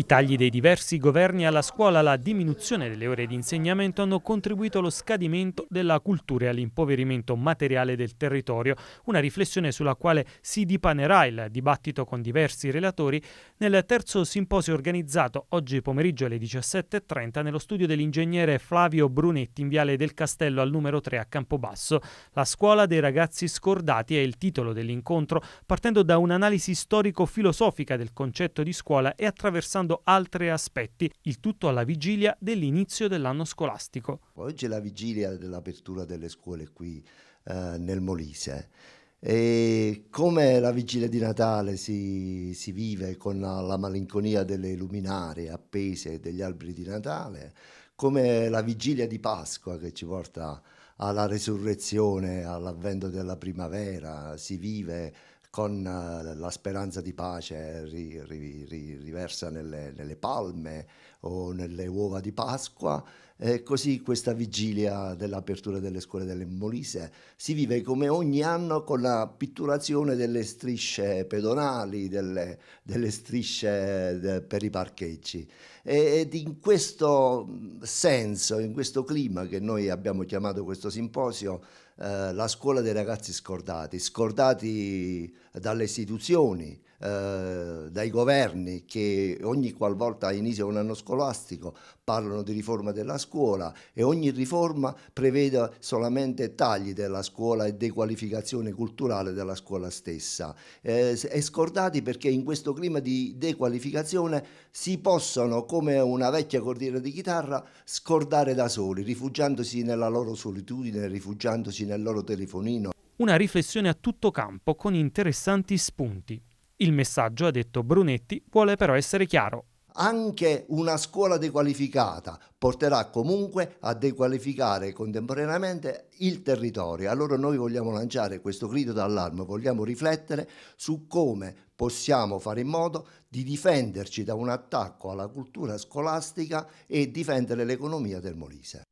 I tagli dei diversi governi alla scuola, la diminuzione delle ore di insegnamento hanno contribuito allo scadimento della cultura e all'impoverimento materiale del territorio, una riflessione sulla quale si dipanerà il dibattito con diversi relatori nel terzo simposio organizzato oggi pomeriggio alle 17.30 nello studio dell'ingegnere Flavio Brunetti in Viale del Castello al numero 3 a Campobasso. La scuola dei ragazzi scordati è il titolo dell'incontro, partendo da un'analisi storico-filosofica del concetto di scuola e attraversando affrontando altri aspetti, il tutto alla vigilia dell'inizio dell'anno scolastico. Oggi è la vigilia dell'apertura delle scuole qui eh, nel Molise. E come la vigilia di Natale si, si vive con la, la, malinconia delle luminarie appese degli alberi di Natale, come la vigilia di Pasqua che ci porta alla resurrezione, all'avvento della primavera, si vive con eh, la speranza di pace ri, ri, ri, riversa nelle, nelle palme o nelle uova di Pasqua eh, così questa vigilia dell'apertura delle scuole delle Molise si vive come ogni anno con la pitturazione delle strisce pedonali, delle, delle strisce de, per i parcheggi. Ed in questo senso, in questo clima che noi abbiamo chiamato questo simposio, eh, la scuola dei ragazzi scordati, scordati dalle istituzioni, eh, dai governi che ogni qualvolta inizia un anno scolastico parlano di riforma della scuola e ogni riforma prevede solamente tagli della scuola e dequalificazione culturale della scuola stessa. Eh, è scordati perché in questo clima di dequalificazione si possono, come una vecchia cordiera di chitarra, scordare da soli, rifugiandosi nella loro solitudine, rifugiandosi nel loro telefonino. Una riflessione a tutto campo con interessanti spunti. Il messaggio, ha detto Brunetti, vuole però essere chiaro. Anche una scuola dequalificata porterà comunque a dequalificare contemporaneamente il territorio. Allora noi vogliamo lanciare questo grido d'allarme, vogliamo riflettere su come possiamo fare in modo di difenderci da un attacco alla cultura scolastica e difendere l'economia del Molise.